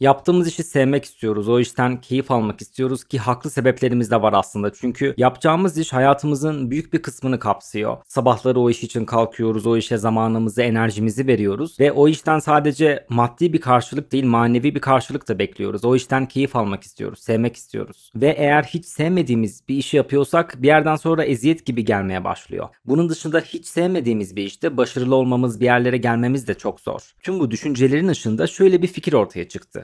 Yaptığımız işi sevmek istiyoruz. O işten keyif almak istiyoruz ki haklı sebeplerimiz de var aslında. Çünkü yapacağımız iş hayatımızın büyük bir kısmını kapsıyor. Sabahları o iş için kalkıyoruz. O işe zamanımızı, enerjimizi veriyoruz ve o işten sadece maddi bir karşılık değil, manevi bir karşılık da bekliyoruz. O işten keyif almak istiyoruz, sevmek istiyoruz. Ve eğer hiç sevmediğimiz bir işi yapıyorsak bir yerden sonra eziyet gibi gelmeye başlıyor. Bunun dışında hiç sevmediğimiz bir işte başarılı olmamız, bir yerlere gelmemiz de çok zor. Tüm bu düşüncelerin ışığında şöyle bir fikir ortaya çıktı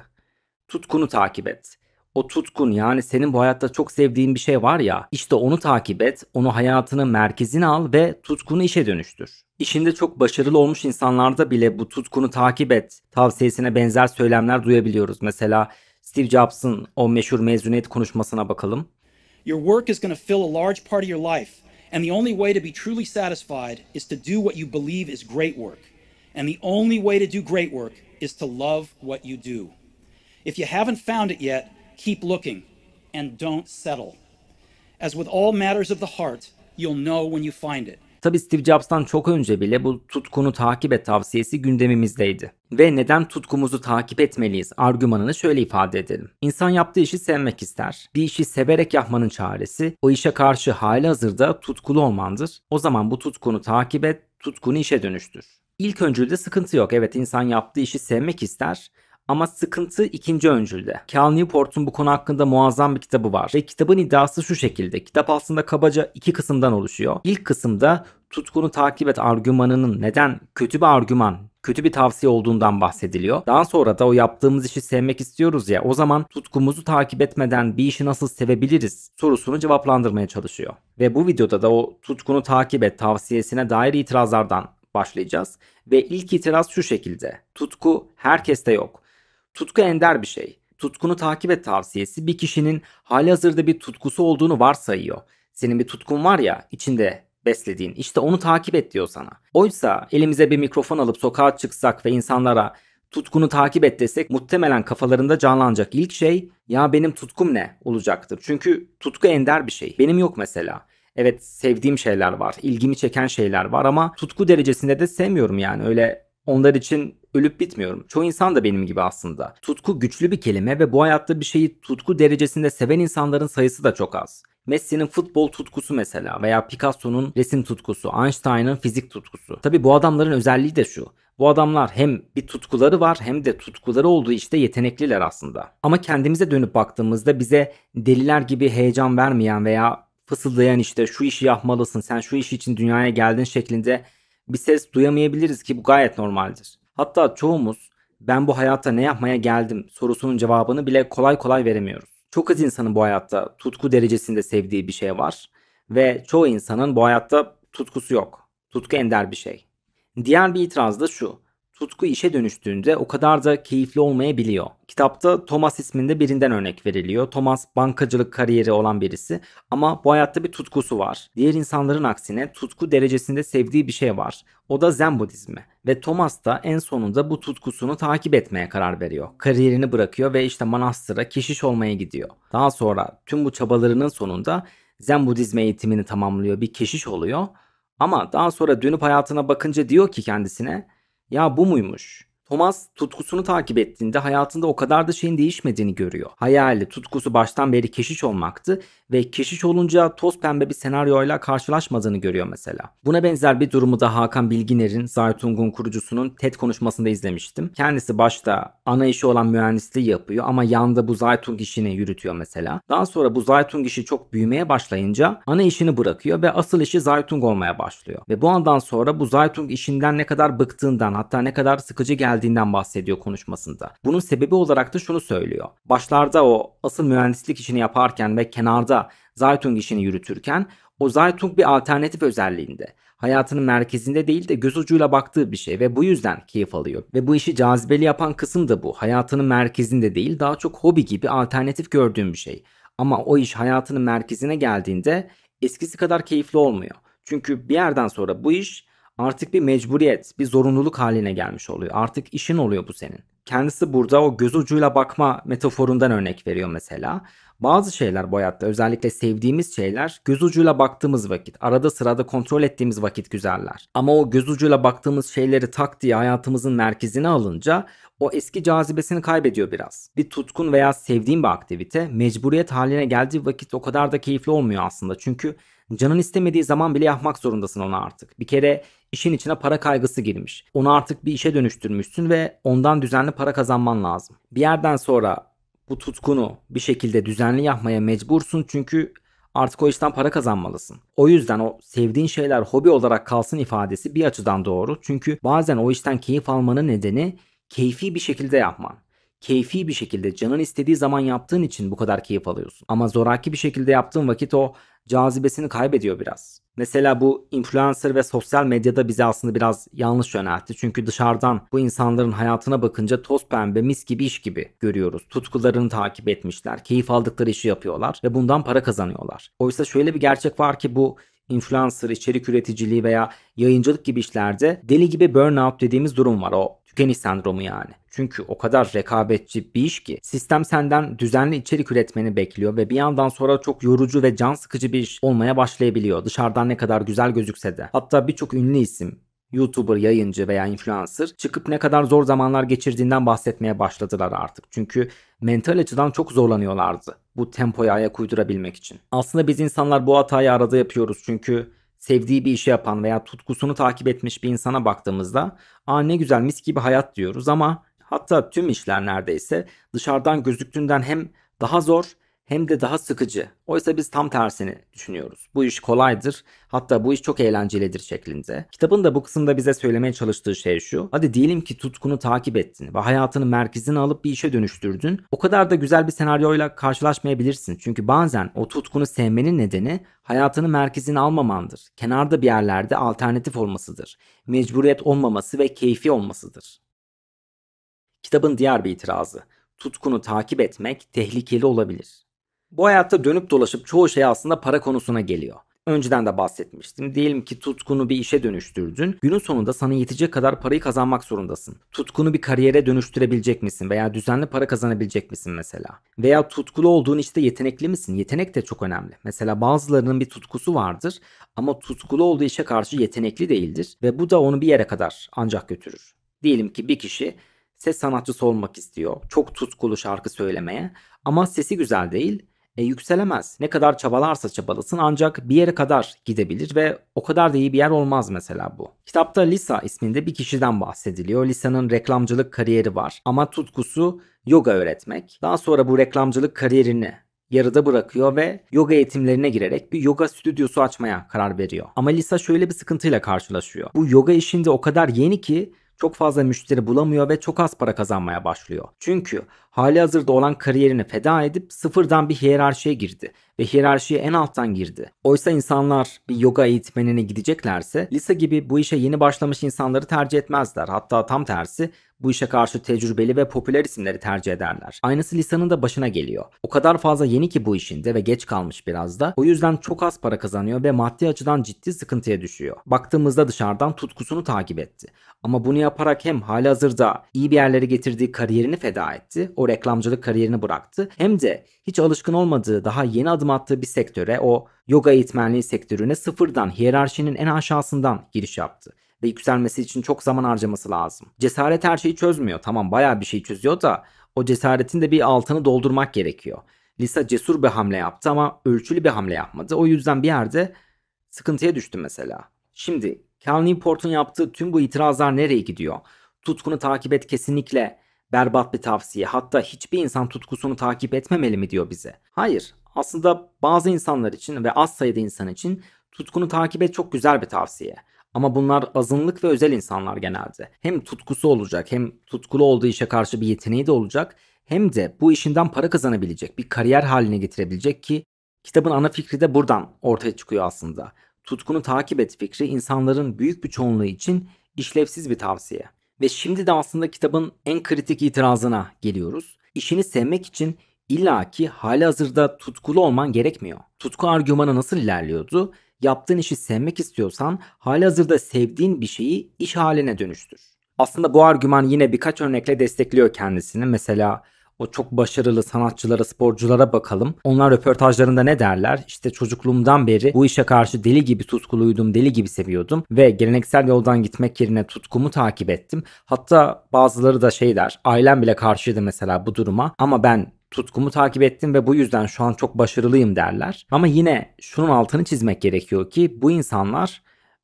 tutkunu takip et. O tutkun yani senin bu hayatta çok sevdiğin bir şey var ya işte onu takip et, onu hayatının merkezine al ve tutkunu işe dönüştür. İşinde çok başarılı olmuş insanlarda bile bu tutkunu takip et tavsiyesine benzer söylemler duyabiliyoruz. Mesela Steve Jobs'ın o meşhur mezuniyet konuşmasına bakalım. Your work is going to fill a large part of your life and the only way to be truly satisfied is to do what you believe is great work. And the only way to do great work is to love what you do. If you haven't found it yet, keep looking and don't settle. As with all matters of the heart, you'll know when you find it. Tabi Steve Jobs'tan çok önce bile bu tutkunu takip et tavsiyesi gündemimizdeydi. Ve neden tutkumuzu takip etmeliyiz argümanını şöyle ifade edelim. İnsan yaptığı işi sevmek ister. Bir işi severek yapmanın çaresi o işe karşı hali hazırda tutkulu olmandır. O zaman bu tutkunu takip et, tutkunu işe dönüştür. İlk öncülde sıkıntı yok. Evet insan yaptığı işi sevmek ister ama sıkıntı ikinci öncülde. Cal Newport'un bu konu hakkında muazzam bir kitabı var ve kitabın iddiası şu şekilde. Kitap aslında kabaca iki kısımdan oluşuyor. İlk kısımda tutkunu takip et argümanının neden kötü bir argüman kötü bir tavsiye olduğundan bahsediliyor. Daha sonra da o yaptığımız işi sevmek istiyoruz ya o zaman tutkumuzu takip etmeden bir işi nasıl sevebiliriz sorusunu cevaplandırmaya çalışıyor. Ve bu videoda da o tutkunu takip et tavsiyesine dair itirazlardan başlayacağız. Ve ilk itiraz şu şekilde. Tutku herkeste yok. Tutku ender bir şey. Tutkunu takip et tavsiyesi bir kişinin hali hazırda bir tutkusu olduğunu varsayıyor. Senin bir tutkun var ya içinde beslediğin işte onu takip et diyor sana. Oysa elimize bir mikrofon alıp sokağa çıksak ve insanlara tutkunu takip et desek muhtemelen kafalarında canlanacak ilk şey ya benim tutkum ne olacaktır. Çünkü tutku ender bir şey. Benim yok mesela. Evet sevdiğim şeyler var, ilgimi çeken şeyler var ama tutku derecesinde de sevmiyorum yani. Öyle onlar için ölüp bitmiyorum. Çoğu insan da benim gibi aslında. Tutku güçlü bir kelime ve bu hayatta bir şeyi tutku derecesinde seven insanların sayısı da çok az. Messi'nin futbol tutkusu mesela veya Picasso'nun resim tutkusu, Einstein'ın fizik tutkusu. Tabi bu adamların özelliği de şu. Bu adamlar hem bir tutkuları var hem de tutkuları olduğu işte yetenekliler aslında. Ama kendimize dönüp baktığımızda bize deliler gibi heyecan vermeyen veya fısıldayan işte şu işi yapmalısın, sen şu iş için dünyaya geldin şeklinde bir ses duyamayabiliriz ki bu gayet normaldir. Hatta çoğumuz ben bu hayata ne yapmaya geldim sorusunun cevabını bile kolay kolay veremiyoruz. Çok az insanın bu hayatta tutku derecesinde sevdiği bir şey var ve çoğu insanın bu hayatta tutkusu yok. Tutku ender bir şey. Diğer bir itiraz da şu tutku işe dönüştüğünde o kadar da keyifli olmayabiliyor. Kitapta Thomas isminde birinden örnek veriliyor. Thomas bankacılık kariyeri olan birisi ama bu hayatta bir tutkusu var. Diğer insanların aksine tutku derecesinde sevdiği bir şey var. O da Zen Budizmi. Ve Thomas da en sonunda bu tutkusunu takip etmeye karar veriyor. Kariyerini bırakıyor ve işte manastıra keşiş olmaya gidiyor. Daha sonra tüm bu çabalarının sonunda Zen Budizmi eğitimini tamamlıyor, bir keşiş oluyor. Ama daha sonra dönüp hayatına bakınca diyor ki kendisine ya bu muymuş? Thomas tutkusunu takip ettiğinde hayatında o kadar da şeyin değişmediğini görüyor. Hayali, tutkusu baştan beri keşiş olmaktı ve keşiş olunca toz pembe bir senaryoyla karşılaşmadığını görüyor mesela. Buna benzer bir durumu da Hakan Bilginer'in Zaytung'un kurucusunun TED konuşmasında izlemiştim. Kendisi başta ana işi olan mühendisliği yapıyor ama yanında bu Zaytung işini yürütüyor mesela. Daha sonra bu Zaytung işi çok büyümeye başlayınca ana işini bırakıyor ve asıl işi Zaytung olmaya başlıyor. Ve bu andan sonra bu Zaytung işinden ne kadar bıktığından hatta ne kadar sıkıcı geldiğinden bahsediyor konuşmasında. Bunun sebebi olarak da şunu söylüyor. Başlarda o asıl mühendislik işini yaparken ve kenarda Zaytung işini yürütürken o Zaytung bir alternatif özelliğinde. Hayatının merkezinde değil de göz ucuyla baktığı bir şey ve bu yüzden keyif alıyor. Ve bu işi cazibeli yapan kısım da bu. Hayatının merkezinde değil daha çok hobi gibi alternatif gördüğüm bir şey. Ama o iş hayatının merkezine geldiğinde eskisi kadar keyifli olmuyor. Çünkü bir yerden sonra bu iş artık bir mecburiyet, bir zorunluluk haline gelmiş oluyor. Artık işin oluyor bu senin. Kendisi burada o göz ucuyla bakma metaforundan örnek veriyor mesela. Bazı şeyler bu hayatta özellikle sevdiğimiz şeyler göz ucuyla baktığımız vakit, arada sırada kontrol ettiğimiz vakit güzeller. Ama o göz ucuyla baktığımız şeyleri tak diye hayatımızın merkezine alınca o eski cazibesini kaybediyor biraz. Bir tutkun veya sevdiğim bir aktivite mecburiyet haline geldiği vakit o kadar da keyifli olmuyor aslında. Çünkü canın istemediği zaman bile yapmak zorundasın onu artık. Bir kere işin içine para kaygısı girmiş. Onu artık bir işe dönüştürmüşsün ve ondan düzenli para kazanman lazım. Bir yerden sonra bu tutkunu bir şekilde düzenli yapmaya mecbursun çünkü artık o işten para kazanmalısın. O yüzden o sevdiğin şeyler hobi olarak kalsın ifadesi bir açıdan doğru. Çünkü bazen o işten keyif almanın nedeni keyfi bir şekilde yapman. Keyfi bir şekilde canın istediği zaman yaptığın için bu kadar keyif alıyorsun. Ama zoraki bir şekilde yaptığın vakit o cazibesini kaybediyor biraz. Mesela bu influencer ve sosyal medyada bizi aslında biraz yanlış yöneltti. Çünkü dışarıdan bu insanların hayatına bakınca toz pembe mis gibi iş gibi görüyoruz. Tutkularını takip etmişler, keyif aldıkları işi yapıyorlar ve bundan para kazanıyorlar. Oysa şöyle bir gerçek var ki bu influencer, içerik üreticiliği veya yayıncılık gibi işlerde deli gibi burnout dediğimiz durum var. O Tükeniş sendromu yani. Çünkü o kadar rekabetçi bir iş ki sistem senden düzenli içerik üretmeni bekliyor ve bir yandan sonra çok yorucu ve can sıkıcı bir iş olmaya başlayabiliyor. Dışarıdan ne kadar güzel gözükse de. Hatta birçok ünlü isim YouTuber, yayıncı veya influencer çıkıp ne kadar zor zamanlar geçirdiğinden bahsetmeye başladılar artık. Çünkü mental açıdan çok zorlanıyorlardı bu tempoya ayak uydurabilmek için. Aslında biz insanlar bu hatayı arada yapıyoruz çünkü sevdiği bir işi yapan veya tutkusunu takip etmiş bir insana baktığımızda aa ne güzel mis gibi hayat diyoruz ama hatta tüm işler neredeyse dışarıdan gözüktüğünden hem daha zor hem de daha sıkıcı. Oysa biz tam tersini düşünüyoruz. Bu iş kolaydır, hatta bu iş çok eğlencelidir şeklinde. Kitabın da bu kısımda bize söylemeye çalıştığı şey şu. Hadi diyelim ki tutkunu takip ettin ve hayatını merkezine alıp bir işe dönüştürdün. O kadar da güzel bir senaryoyla karşılaşmayabilirsin. Çünkü bazen o tutkunu sevmenin nedeni hayatını merkezine almamandır. Kenarda bir yerlerde alternatif olmasıdır. Mecburiyet olmaması ve keyfi olmasıdır. Kitabın diğer bir itirazı. Tutkunu takip etmek tehlikeli olabilir. Bu hayatta dönüp dolaşıp çoğu şey aslında para konusuna geliyor. Önceden de bahsetmiştim. Diyelim ki tutkunu bir işe dönüştürdün. Günün sonunda sana yetecek kadar parayı kazanmak zorundasın. Tutkunu bir kariyere dönüştürebilecek misin veya düzenli para kazanabilecek misin mesela? Veya tutkulu olduğun işte yetenekli misin? Yetenek de çok önemli. Mesela bazılarının bir tutkusu vardır ama tutkulu olduğu işe karşı yetenekli değildir ve bu da onu bir yere kadar ancak götürür. Diyelim ki bir kişi ses sanatçısı olmak istiyor. Çok tutkulu şarkı söylemeye ama sesi güzel değil e, yükselemez. Ne kadar çabalarsa çabalasın ancak bir yere kadar gidebilir ve o kadar da iyi bir yer olmaz mesela bu. Kitapta Lisa isminde bir kişiden bahsediliyor. Lisa'nın reklamcılık kariyeri var ama tutkusu yoga öğretmek. Daha sonra bu reklamcılık kariyerini yarıda bırakıyor ve yoga eğitimlerine girerek bir yoga stüdyosu açmaya karar veriyor. Ama Lisa şöyle bir sıkıntıyla karşılaşıyor. Bu yoga işinde o kadar yeni ki çok fazla müşteri bulamıyor ve çok az para kazanmaya başlıyor. Çünkü hali hazırda olan kariyerini feda edip sıfırdan bir hiyerarşiye girdi ve hiyerarşiye en alttan girdi. Oysa insanlar bir yoga eğitmenine gideceklerse Lisa gibi bu işe yeni başlamış insanları tercih etmezler. Hatta tam tersi bu işe karşı tecrübeli ve popüler isimleri tercih ederler. Aynısı Lisa'nın da başına geliyor. O kadar fazla yeni ki bu işinde ve geç kalmış biraz da. O yüzden çok az para kazanıyor ve maddi açıdan ciddi sıkıntıya düşüyor. Baktığımızda dışarıdan tutkusunu takip etti. Ama bunu yaparak hem halihazırda iyi bir yerlere getirdiği kariyerini feda etti o reklamcılık kariyerini bıraktı hem de hiç alışkın olmadığı daha yeni adım attığı bir sektöre o yoga eğitmenliği sektörüne sıfırdan hiyerarşinin en aşağısından giriş yaptı ve yükselmesi için çok zaman harcaması lazım. Cesaret her şeyi çözmüyor. Tamam bayağı bir şey çözüyor da o cesaretin de bir altını doldurmak gerekiyor. Lisa cesur bir hamle yaptı ama ölçülü bir hamle yapmadı. O yüzden bir yerde sıkıntıya düştü mesela. Şimdi Cal Newport'un yaptığı tüm bu itirazlar nereye gidiyor? Tutkunu takip et kesinlikle. Berbat bir tavsiye hatta hiçbir insan tutkusunu takip etmemeli mi diyor bize. Hayır aslında bazı insanlar için ve az sayıda insan için tutkunu takip et çok güzel bir tavsiye. Ama bunlar azınlık ve özel insanlar genelde. Hem tutkusu olacak hem tutkulu olduğu işe karşı bir yeteneği de olacak hem de bu işinden para kazanabilecek bir kariyer haline getirebilecek ki kitabın ana fikri de buradan ortaya çıkıyor aslında. Tutkunu takip et fikri insanların büyük bir çoğunluğu için işlevsiz bir tavsiye. Ve şimdi de aslında kitabın en kritik itirazına geliyoruz. İşini sevmek için illa ki hali hazırda tutkulu olman gerekmiyor. Tutku argümanı nasıl ilerliyordu? Yaptığın işi sevmek istiyorsan hali hazırda sevdiğin bir şeyi iş haline dönüştür. Aslında bu argüman yine birkaç örnekle destekliyor kendisini. Mesela o çok başarılı sanatçılara, sporculara bakalım. Onlar röportajlarında ne derler? İşte çocukluğumdan beri bu işe karşı deli gibi tutkuluydum, deli gibi seviyordum ve geleneksel yoldan gitmek yerine tutkumu takip ettim. Hatta bazıları da şey der, ailem bile karşıydı mesela bu duruma ama ben tutkumu takip ettim ve bu yüzden şu an çok başarılıyım derler. Ama yine şunun altını çizmek gerekiyor ki bu insanlar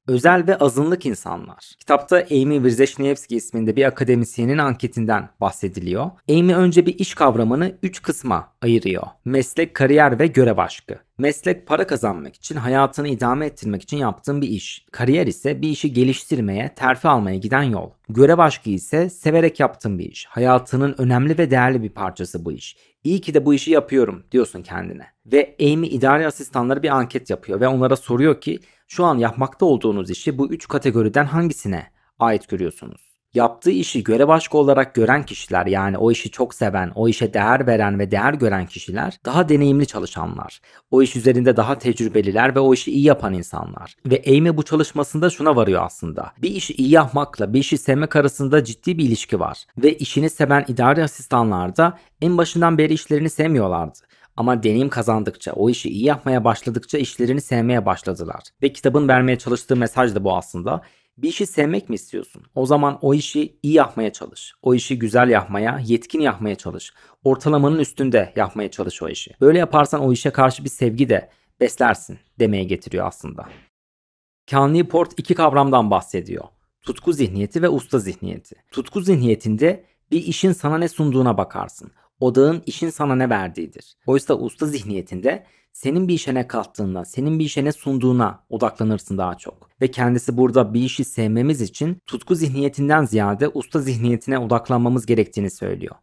özel ve azınlık insanlar. Kitapta Amy Wrzesniewski isminde bir akademisyenin anketinden bahsediliyor. Amy önce bir iş kavramını 3 kısma ayırıyor. Meslek, kariyer ve görev aşkı. Meslek para kazanmak için, hayatını idame ettirmek için yaptığın bir iş. Kariyer ise bir işi geliştirmeye, terfi almaya giden yol. Görev aşkı ise severek yaptığın bir iş. Hayatının önemli ve değerli bir parçası bu iş. İyi ki de bu işi yapıyorum diyorsun kendine ve Amy idari asistanları bir anket yapıyor ve onlara soruyor ki şu an yapmakta olduğunuz işi bu 3 kategoriden hangisine ait görüyorsunuz? Yaptığı işi görev aşkı olarak gören kişiler yani o işi çok seven, o işe değer veren ve değer gören kişiler daha deneyimli çalışanlar. O iş üzerinde daha tecrübeliler ve o işi iyi yapan insanlar. Ve Amy bu çalışmasında şuna varıyor aslında. Bir işi iyi yapmakla bir işi sevmek arasında ciddi bir ilişki var. Ve işini seven idari asistanlar da en başından beri işlerini sevmiyorlardı. Ama deneyim kazandıkça, o işi iyi yapmaya başladıkça işlerini sevmeye başladılar. Ve kitabın vermeye çalıştığı mesaj da bu aslında. Bir işi sevmek mi istiyorsun? O zaman o işi iyi yapmaya çalış. O işi güzel yapmaya, yetkin yapmaya çalış. Ortalamanın üstünde yapmaya çalış o işi. Böyle yaparsan o işe karşı bir sevgi de beslersin demeye getiriyor aslında. Ken Newport iki kavramdan bahsediyor. Tutku zihniyeti ve usta zihniyeti. Tutku zihniyetinde bir işin sana ne sunduğuna bakarsın odağın işin sana ne verdiğidir. Oysa usta zihniyetinde senin bir işene kattığına, senin bir işene sunduğuna odaklanırsın daha çok. Ve kendisi burada bir işi sevmemiz için tutku zihniyetinden ziyade usta zihniyetine odaklanmamız gerektiğini söylüyor.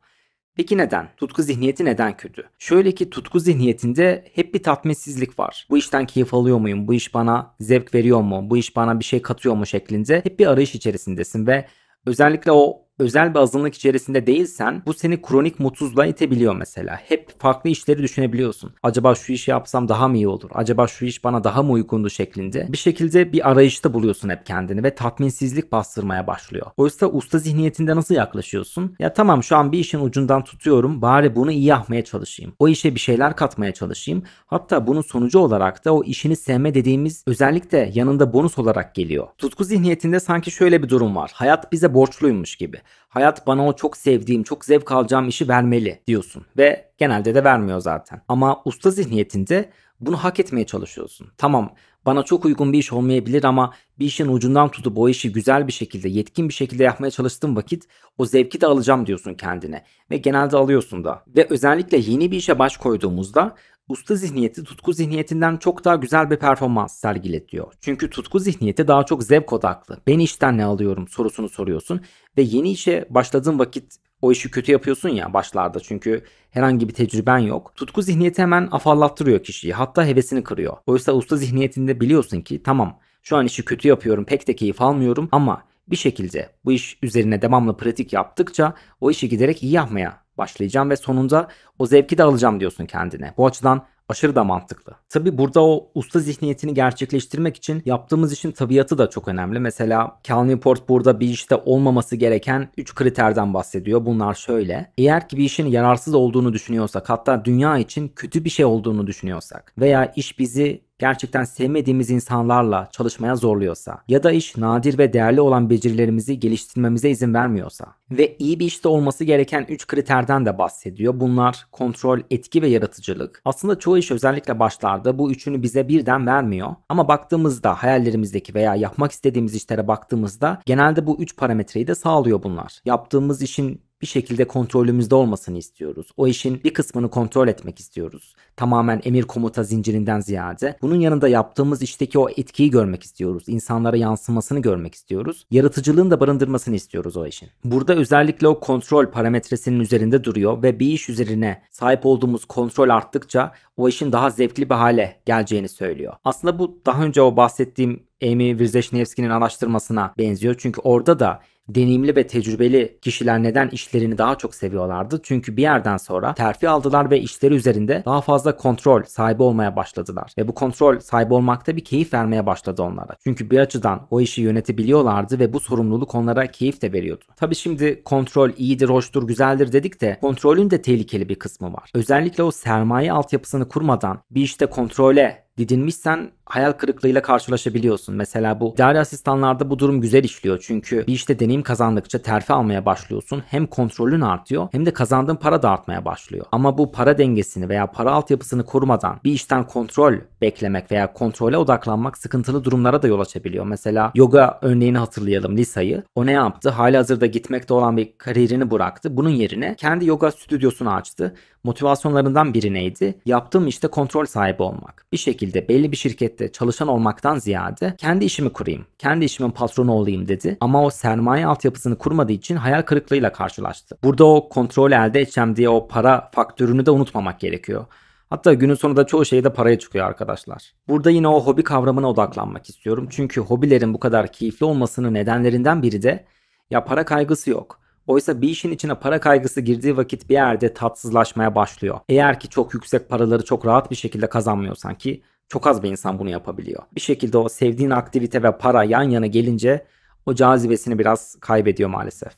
Peki neden? Tutku zihniyeti neden kötü? Şöyle ki tutku zihniyetinde hep bir tatminsizlik var. Bu işten keyif alıyor muyum? Bu iş bana zevk veriyor mu? Bu iş bana bir şey katıyor mu şeklinde hep bir arayış içerisindesin ve özellikle o özel bir azınlık içerisinde değilsen bu seni kronik mutsuzluğa itebiliyor mesela. Hep farklı işleri düşünebiliyorsun. Acaba şu işi yapsam daha mı iyi olur? Acaba şu iş bana daha mı uygundu şeklinde. Bir şekilde bir arayışta buluyorsun hep kendini ve tatminsizlik bastırmaya başlıyor. Oysa usta zihniyetinde nasıl yaklaşıyorsun? Ya tamam şu an bir işin ucundan tutuyorum bari bunu iyi yapmaya çalışayım. O işe bir şeyler katmaya çalışayım. Hatta bunun sonucu olarak da o işini sevme dediğimiz özellik de yanında bonus olarak geliyor. Tutku zihniyetinde sanki şöyle bir durum var. Hayat bize borçluymuş gibi. Hayat bana o çok sevdiğim, çok zevk alacağım işi vermeli diyorsun ve genelde de vermiyor zaten. Ama usta zihniyetinde bunu hak etmeye çalışıyorsun. Tamam bana çok uygun bir iş olmayabilir ama bir işin ucundan tutup o işi güzel bir şekilde, yetkin bir şekilde yapmaya çalıştığım vakit o zevki de alacağım diyorsun kendine. Ve genelde alıyorsun da. Ve özellikle yeni bir işe baş koyduğumuzda usta zihniyeti tutku zihniyetinden çok daha güzel bir performans sergiletiyor. Çünkü tutku zihniyeti daha çok zevk odaklı. Ben işten ne alıyorum sorusunu soruyorsun ve yeni işe başladığın vakit o işi kötü yapıyorsun ya başlarda çünkü herhangi bir tecrüben yok. Tutku zihniyeti hemen afallattırıyor kişiyi hatta hevesini kırıyor. Oysa usta zihniyetinde biliyorsun ki tamam şu an işi kötü yapıyorum pek de keyif almıyorum ama bir şekilde bu iş üzerine devamlı pratik yaptıkça o işi giderek iyi yapmaya başlayacağım ve sonunda o zevki de alacağım diyorsun kendine. Bu açıdan aşırı da mantıklı. Tabi burada o usta zihniyetini gerçekleştirmek için yaptığımız işin tabiatı da çok önemli. Mesela Cal Newport burada bir işte olmaması gereken 3 kriterden bahsediyor. Bunlar şöyle. Eğer ki bir işin yararsız olduğunu düşünüyorsak hatta dünya için kötü bir şey olduğunu düşünüyorsak veya iş bizi gerçekten sevmediğimiz insanlarla çalışmaya zorluyorsa ya da iş nadir ve değerli olan becerilerimizi geliştirmemize izin vermiyorsa ve iyi bir işte olması gereken 3 kriterden de bahsediyor. Bunlar kontrol, etki ve yaratıcılık. Aslında çoğu iş özellikle başlarda bu üçünü bize birden vermiyor. Ama baktığımızda hayallerimizdeki veya yapmak istediğimiz işlere baktığımızda genelde bu 3 parametreyi de sağlıyor bunlar. Yaptığımız işin bir şekilde kontrolümüzde olmasını istiyoruz. O işin bir kısmını kontrol etmek istiyoruz. Tamamen emir komuta zincirinden ziyade. Bunun yanında yaptığımız işteki o etkiyi görmek istiyoruz. İnsanlara yansımasını görmek istiyoruz. Yaratıcılığın da barındırmasını istiyoruz o işin. Burada özellikle o kontrol parametresinin üzerinde duruyor ve bir iş üzerine sahip olduğumuz kontrol arttıkça o işin daha zevkli bir hale geleceğini söylüyor. Aslında bu daha önce o bahsettiğim Amy Wirzechnevski'nin araştırmasına benziyor. Çünkü orada da deneyimli ve tecrübeli kişiler neden işlerini daha çok seviyorlardı? Çünkü bir yerden sonra terfi aldılar ve işleri üzerinde daha fazla kontrol sahibi olmaya başladılar. Ve bu kontrol sahibi olmakta bir keyif vermeye başladı onlara. Çünkü bir açıdan o işi yönetebiliyorlardı ve bu sorumluluk onlara keyif de veriyordu. Tabi şimdi kontrol iyidir, hoştur, güzeldir dedik de kontrolün de tehlikeli bir kısmı var. Özellikle o sermaye altyapısını kurmadan bir işte kontrole didinmişsen hayal kırıklığıyla karşılaşabiliyorsun. Mesela bu idari asistanlarda bu durum güzel işliyor. Çünkü bir işte deneyim kazandıkça terfi almaya başlıyorsun. Hem kontrolün artıyor hem de kazandığın para da artmaya başlıyor. Ama bu para dengesini veya para altyapısını korumadan bir işten kontrol beklemek veya kontrole odaklanmak sıkıntılı durumlara da yol açabiliyor. Mesela yoga örneğini hatırlayalım Lisa'yı. O ne yaptı? Hali hazırda gitmekte olan bir kariyerini bıraktı. Bunun yerine kendi yoga stüdyosunu açtı motivasyonlarından biri neydi? Yaptığım işte kontrol sahibi olmak. Bir şekilde belli bir şirkette çalışan olmaktan ziyade kendi işimi kurayım, kendi işimin patronu olayım dedi. Ama o sermaye altyapısını kurmadığı için hayal kırıklığıyla karşılaştı. Burada o kontrol elde edeceğim diye o para faktörünü de unutmamak gerekiyor. Hatta günün sonunda çoğu şey de paraya çıkıyor arkadaşlar. Burada yine o hobi kavramına odaklanmak istiyorum. Çünkü hobilerin bu kadar keyifli olmasının nedenlerinden biri de ya para kaygısı yok. Oysa bir işin içine para kaygısı girdiği vakit bir yerde tatsızlaşmaya başlıyor. Eğer ki çok yüksek paraları çok rahat bir şekilde kazanmıyorsan ki çok az bir insan bunu yapabiliyor. Bir şekilde o sevdiğin aktivite ve para yan yana gelince o cazibesini biraz kaybediyor maalesef.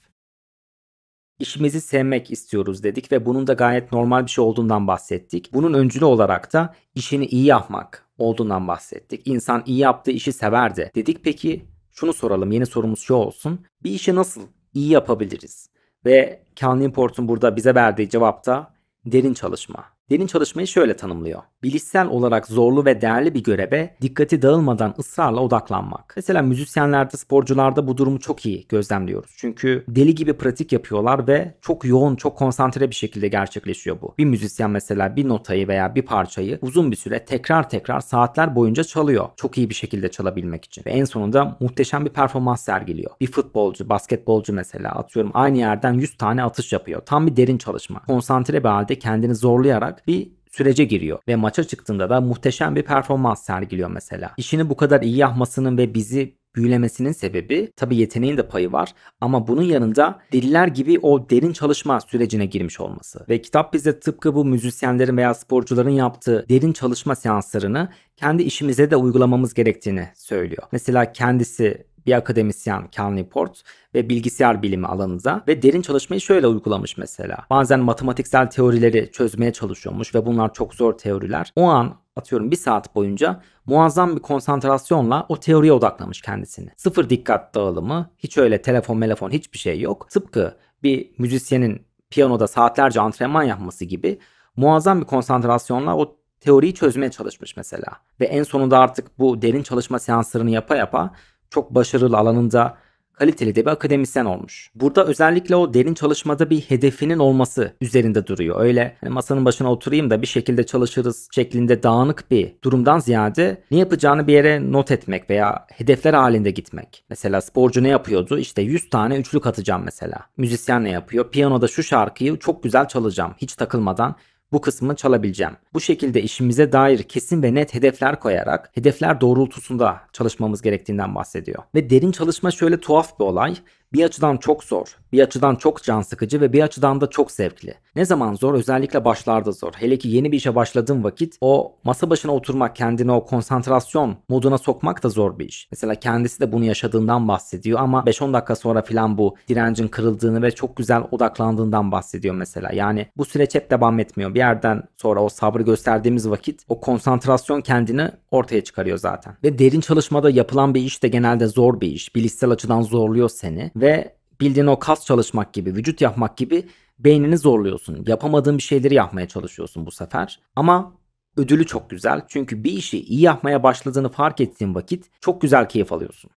İşimizi sevmek istiyoruz dedik ve bunun da gayet normal bir şey olduğundan bahsettik. Bunun öncülü olarak da işini iyi yapmak olduğundan bahsettik. İnsan iyi yaptığı işi severdi. Dedik peki şunu soralım yeni sorumuz şu olsun. Bir işe nasıl iyi yapabiliriz. Ve Can Limport'un burada bize verdiği cevap da derin çalışma. Derin çalışmayı şöyle tanımlıyor. Bilişsel olarak zorlu ve değerli bir göreve dikkati dağılmadan ısrarla odaklanmak. Mesela müzisyenlerde, sporcularda bu durumu çok iyi gözlemliyoruz. Çünkü deli gibi pratik yapıyorlar ve çok yoğun, çok konsantre bir şekilde gerçekleşiyor bu. Bir müzisyen mesela bir notayı veya bir parçayı uzun bir süre tekrar tekrar saatler boyunca çalıyor. Çok iyi bir şekilde çalabilmek için. Ve en sonunda muhteşem bir performans sergiliyor. Bir futbolcu, basketbolcu mesela atıyorum aynı yerden 100 tane atış yapıyor. Tam bir derin çalışma. Konsantre bir halde kendini zorlayarak olarak bir sürece giriyor ve maça çıktığında da muhteşem bir performans sergiliyor mesela. İşini bu kadar iyi yapmasının ve bizi büyülemesinin sebebi tabii yeteneğin de payı var ama bunun yanında deliler gibi o derin çalışma sürecine girmiş olması. Ve kitap bize tıpkı bu müzisyenlerin veya sporcuların yaptığı derin çalışma seanslarını kendi işimize de uygulamamız gerektiğini söylüyor. Mesela kendisi bir akademisyen Ken Newport ve bilgisayar bilimi alanında ve derin çalışmayı şöyle uygulamış mesela. Bazen matematiksel teorileri çözmeye çalışıyormuş ve bunlar çok zor teoriler. O an atıyorum bir saat boyunca muazzam bir konsantrasyonla o teoriye odaklamış kendisini. Sıfır dikkat dağılımı, hiç öyle telefon telefon hiçbir şey yok. Tıpkı bir müzisyenin piyanoda saatlerce antrenman yapması gibi muazzam bir konsantrasyonla o teoriyi çözmeye çalışmış mesela. Ve en sonunda artık bu derin çalışma seanslarını yapa yapa çok başarılı alanında kaliteli de bir akademisyen olmuş. Burada özellikle o derin çalışmada bir hedefinin olması üzerinde duruyor. Öyle hani masanın başına oturayım da bir şekilde çalışırız şeklinde dağınık bir durumdan ziyade ne yapacağını bir yere not etmek veya hedefler halinde gitmek. Mesela sporcu ne yapıyordu? İşte 100 tane üçlük atacağım mesela. Müzisyen ne yapıyor? Piyanoda şu şarkıyı çok güzel çalacağım hiç takılmadan bu kısmını çalabileceğim. Bu şekilde işimize dair kesin ve net hedefler koyarak hedefler doğrultusunda çalışmamız gerektiğinden bahsediyor. Ve derin çalışma şöyle tuhaf bir olay. Bir açıdan çok zor, bir açıdan çok can sıkıcı ve bir açıdan da çok zevkli. Ne zaman zor özellikle başlarda zor. Hele ki yeni bir işe başladığın vakit o masa başına oturmak, kendini o konsantrasyon moduna sokmak da zor bir iş. Mesela kendisi de bunu yaşadığından bahsediyor ama 5-10 dakika sonra filan bu direncin kırıldığını ve çok güzel odaklandığından bahsediyor mesela. Yani bu süreç hep devam etmiyor. Bir yerden sonra o sabrı gösterdiğimiz vakit o konsantrasyon kendini ortaya çıkarıyor zaten. Ve derin çalışmada yapılan bir iş de genelde zor bir iş. Bilişsel açıdan zorluyor seni ve ve bildiğin o kas çalışmak gibi, vücut yapmak gibi beynini zorluyorsun. Yapamadığın bir şeyleri yapmaya çalışıyorsun bu sefer. Ama ödülü çok güzel. Çünkü bir işi iyi yapmaya başladığını fark ettiğin vakit çok güzel keyif alıyorsun.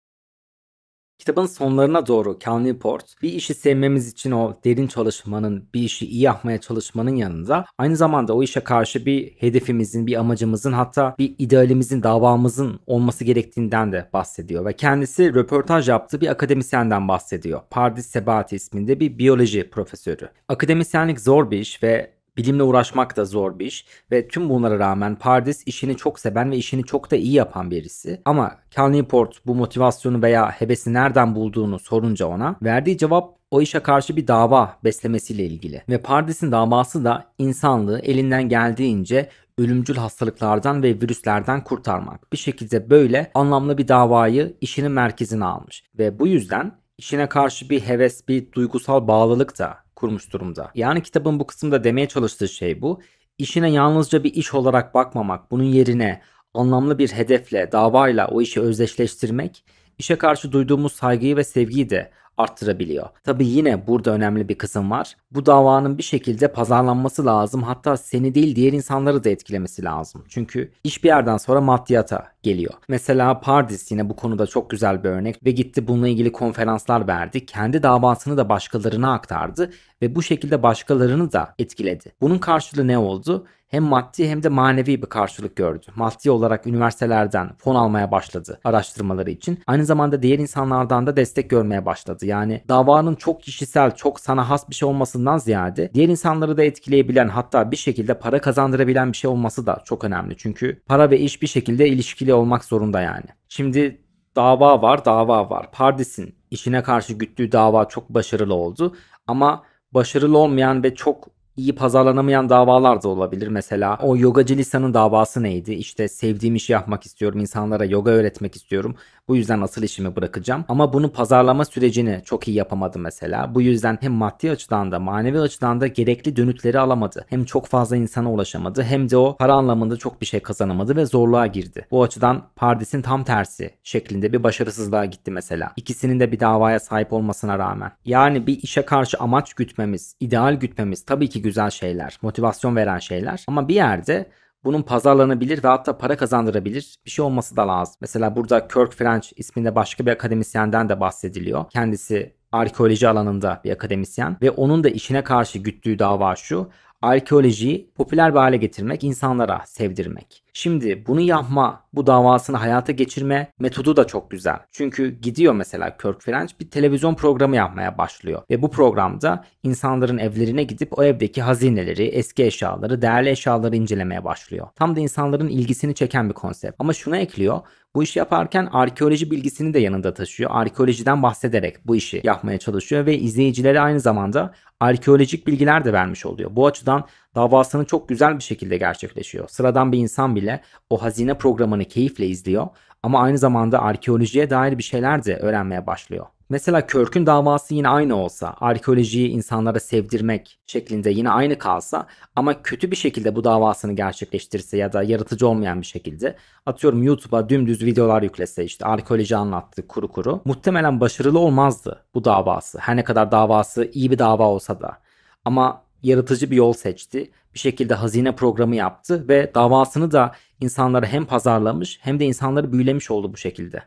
Kitabın sonlarına doğru Cal Newport bir işi sevmemiz için o derin çalışmanın, bir işi iyi yapmaya çalışmanın yanında aynı zamanda o işe karşı bir hedefimizin, bir amacımızın hatta bir idealimizin, davamızın olması gerektiğinden de bahsediyor ve kendisi röportaj yaptığı bir akademisyenden bahsediyor. Pardis Sebahati isminde bir biyoloji profesörü. Akademisyenlik zor bir iş ve Bilimle uğraşmak da zor bir iş ve tüm bunlara rağmen Pardis işini çok seven ve işini çok da iyi yapan birisi. Ama Cal Newport bu motivasyonu veya hebesi nereden bulduğunu sorunca ona verdiği cevap o işe karşı bir dava beslemesiyle ilgili. Ve Pardis'in davası da insanlığı elinden geldiğince ölümcül hastalıklardan ve virüslerden kurtarmak. Bir şekilde böyle anlamlı bir davayı işinin merkezine almış. Ve bu yüzden işine karşı bir heves, bir duygusal bağlılık da kurmuş durumda. Yani kitabın bu kısmında demeye çalıştığı şey bu. İşine yalnızca bir iş olarak bakmamak, bunun yerine anlamlı bir hedefle, davayla o işi özdeşleştirmek, işe karşı duyduğumuz saygıyı ve sevgiyi de arttırabiliyor. Tabi yine burada önemli bir kısım var. Bu davanın bir şekilde pazarlanması lazım. Hatta seni değil diğer insanları da etkilemesi lazım. Çünkü iş bir yerden sonra maddiyata geliyor. Mesela Pardis yine bu konuda çok güzel bir örnek ve gitti bununla ilgili konferanslar verdi. Kendi davasını da başkalarına aktardı ve bu şekilde başkalarını da etkiledi. Bunun karşılığı ne oldu? hem maddi hem de manevi bir karşılık gördü. Maddi olarak üniversitelerden fon almaya başladı araştırmaları için. Aynı zamanda diğer insanlardan da destek görmeye başladı. Yani davanın çok kişisel, çok sana has bir şey olmasından ziyade diğer insanları da etkileyebilen hatta bir şekilde para kazandırabilen bir şey olması da çok önemli. Çünkü para ve iş bir şekilde ilişkili olmak zorunda yani. Şimdi dava var, dava var. Pardis'in işine karşı güttüğü dava çok başarılı oldu ama başarılı olmayan ve çok iyi pazarlanamayan davalar da olabilir. Mesela o yogacı Lisa'nın davası neydi? İşte sevdiğim işi yapmak istiyorum, insanlara yoga öğretmek istiyorum. Bu yüzden asıl işimi bırakacağım. Ama bunu pazarlama sürecini çok iyi yapamadı mesela. Bu yüzden hem maddi açıdan da manevi açıdan da gerekli dönütleri alamadı. Hem çok fazla insana ulaşamadı hem de o para anlamında çok bir şey kazanamadı ve zorluğa girdi. Bu açıdan Pardis'in tam tersi şeklinde bir başarısızlığa gitti mesela. İkisinin de bir davaya sahip olmasına rağmen. Yani bir işe karşı amaç gütmemiz, ideal gütmemiz tabii ki güzel şeyler, motivasyon veren şeyler ama bir yerde bunun pazarlanabilir ve hatta para kazandırabilir bir şey olması da lazım. Mesela burada Kirk French isminde başka bir akademisyenden de bahsediliyor. Kendisi arkeoloji alanında bir akademisyen ve onun da işine karşı güttüğü dava şu arkeolojiyi popüler bir hale getirmek, insanlara sevdirmek. Şimdi bunu yapma, bu davasını hayata geçirme metodu da çok güzel. Çünkü gidiyor mesela Kirk French bir televizyon programı yapmaya başlıyor. Ve bu programda insanların evlerine gidip o evdeki hazineleri, eski eşyaları, değerli eşyaları incelemeye başlıyor. Tam da insanların ilgisini çeken bir konsept. Ama şuna ekliyor, bu işi yaparken arkeoloji bilgisini de yanında taşıyor. Arkeolojiden bahsederek bu işi yapmaya çalışıyor ve izleyicilere aynı zamanda arkeolojik bilgiler de vermiş oluyor. Bu açıdan davasını çok güzel bir şekilde gerçekleşiyor. Sıradan bir insan bile o hazine programını keyifle izliyor ama aynı zamanda arkeolojiye dair bir şeyler de öğrenmeye başlıyor. Mesela Körk'ün davası yine aynı olsa, arkeolojiyi insanlara sevdirmek şeklinde yine aynı kalsa ama kötü bir şekilde bu davasını gerçekleştirse ya da yaratıcı olmayan bir şekilde atıyorum YouTube'a dümdüz videolar yüklese işte arkeoloji anlattı kuru kuru muhtemelen başarılı olmazdı bu davası. Her ne kadar davası iyi bir dava olsa da ama yaratıcı bir yol seçti. Bir şekilde hazine programı yaptı ve davasını da insanlara hem pazarlamış hem de insanları büyülemiş oldu bu şekilde.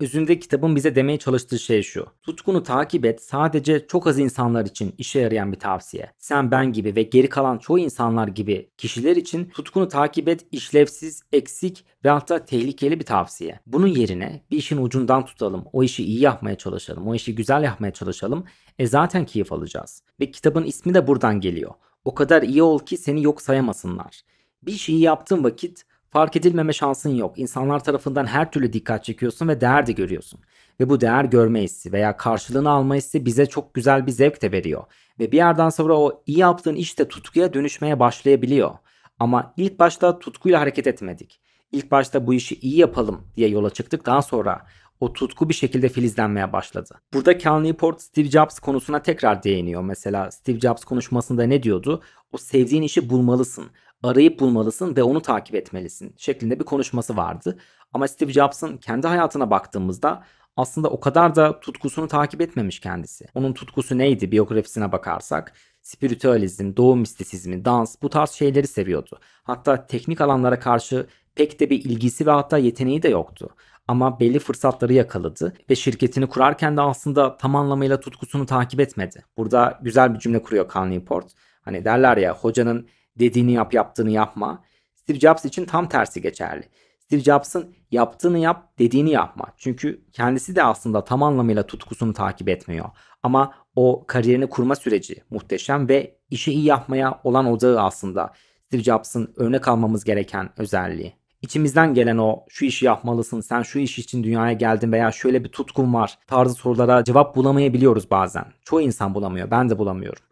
Özünde kitabın bize demeye çalıştığı şey şu. Tutkunu takip et sadece çok az insanlar için işe yarayan bir tavsiye. Sen ben gibi ve geri kalan çoğu insanlar gibi kişiler için tutkunu takip et işlevsiz, eksik ve hatta tehlikeli bir tavsiye. Bunun yerine bir işin ucundan tutalım, o işi iyi yapmaya çalışalım, o işi güzel yapmaya çalışalım e zaten keyif alacağız. Ve kitabın ismi de buradan geliyor. O kadar iyi ol ki seni yok sayamasınlar. Bir şeyi yaptığın vakit fark edilmeme şansın yok. İnsanlar tarafından her türlü dikkat çekiyorsun ve değer de görüyorsun. Ve bu değer görme hissi veya karşılığını alma hissi bize çok güzel bir zevk de veriyor. Ve bir yerden sonra o iyi yaptığın iş de tutkuya dönüşmeye başlayabiliyor. Ama ilk başta tutkuyla hareket etmedik. İlk başta bu işi iyi yapalım diye yola çıktık. Daha sonra o tutku bir şekilde filizlenmeye başladı. Burada Cal Newport Steve Jobs konusuna tekrar değiniyor. Mesela Steve Jobs konuşmasında ne diyordu? O sevdiğin işi bulmalısın, arayıp bulmalısın ve onu takip etmelisin şeklinde bir konuşması vardı. Ama Steve Jobs'ın kendi hayatına baktığımızda aslında o kadar da tutkusunu takip etmemiş kendisi. Onun tutkusu neydi biyografisine bakarsak? Spiritüalizm, doğum mistisizmi, dans bu tarz şeyleri seviyordu. Hatta teknik alanlara karşı pek de bir ilgisi ve hatta yeteneği de yoktu ama belli fırsatları yakaladı ve şirketini kurarken de aslında tam anlamıyla tutkusunu takip etmedi. Burada güzel bir cümle kuruyor Kaan Newport. Hani derler ya hocanın dediğini yap yaptığını yapma. Steve Jobs için tam tersi geçerli. Steve Jobs'ın yaptığını yap dediğini yapma. Çünkü kendisi de aslında tam anlamıyla tutkusunu takip etmiyor. Ama o kariyerini kurma süreci muhteşem ve işi iyi yapmaya olan odağı aslında Steve Jobs'ın örnek almamız gereken özelliği içimizden gelen o şu işi yapmalısın, sen şu iş için dünyaya geldin veya şöyle bir tutkun var tarzı sorulara cevap bulamayabiliyoruz bazen. Çoğu insan bulamıyor, ben de bulamıyorum.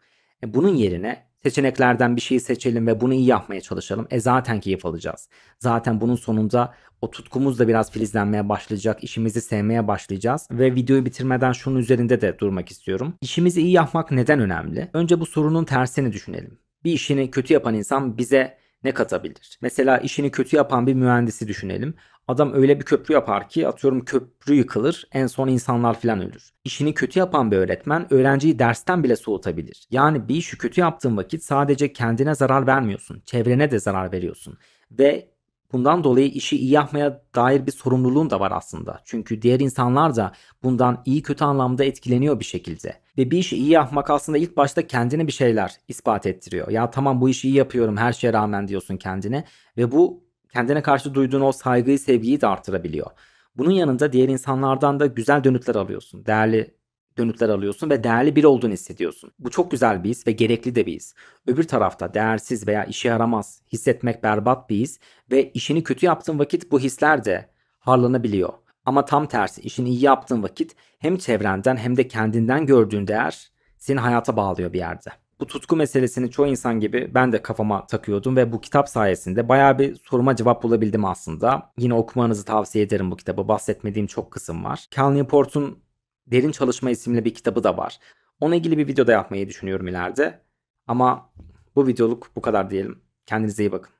E bunun yerine seçeneklerden bir şeyi seçelim ve bunu iyi yapmaya çalışalım. E zaten keyif alacağız. Zaten bunun sonunda o tutkumuz da biraz filizlenmeye başlayacak. işimizi sevmeye başlayacağız. Ve videoyu bitirmeden şunun üzerinde de durmak istiyorum. İşimizi iyi yapmak neden önemli? Önce bu sorunun tersini düşünelim. Bir işini kötü yapan insan bize ne katabilir? Mesela işini kötü yapan bir mühendisi düşünelim. Adam öyle bir köprü yapar ki atıyorum köprü yıkılır en son insanlar filan ölür. İşini kötü yapan bir öğretmen öğrenciyi dersten bile soğutabilir. Yani bir işi kötü yaptığın vakit sadece kendine zarar vermiyorsun, çevrene de zarar veriyorsun. Ve Bundan dolayı işi iyi yapmaya dair bir sorumluluğun da var aslında. Çünkü diğer insanlar da bundan iyi kötü anlamda etkileniyor bir şekilde. Ve bir işi iyi yapmak aslında ilk başta kendine bir şeyler ispat ettiriyor. Ya tamam bu işi iyi yapıyorum her şeye rağmen diyorsun kendine. Ve bu kendine karşı duyduğun o saygıyı, sevgiyi de artırabiliyor. Bunun yanında diğer insanlardan da güzel dönütler alıyorsun. Değerli dönütler alıyorsun ve değerli biri olduğunu hissediyorsun. Bu çok güzel bir his ve gerekli de bir his. Öbür tarafta değersiz veya işe yaramaz hissetmek berbat bir his ve işini kötü yaptığın vakit bu hisler de harlanabiliyor. Ama tam tersi işini iyi yaptığın vakit hem çevrenden hem de kendinden gördüğün değer seni hayata bağlıyor bir yerde. Bu tutku meselesini çoğu insan gibi ben de kafama takıyordum ve bu kitap sayesinde bayağı bir soruma cevap bulabildim aslında. Yine okumanızı tavsiye ederim bu kitabı. Bahsetmediğim çok kısım var. Cal Newport'un Derin Çalışma isimli bir kitabı da var. Ona ilgili bir video da yapmayı düşünüyorum ileride. Ama bu videoluk bu kadar diyelim. Kendinize iyi bakın.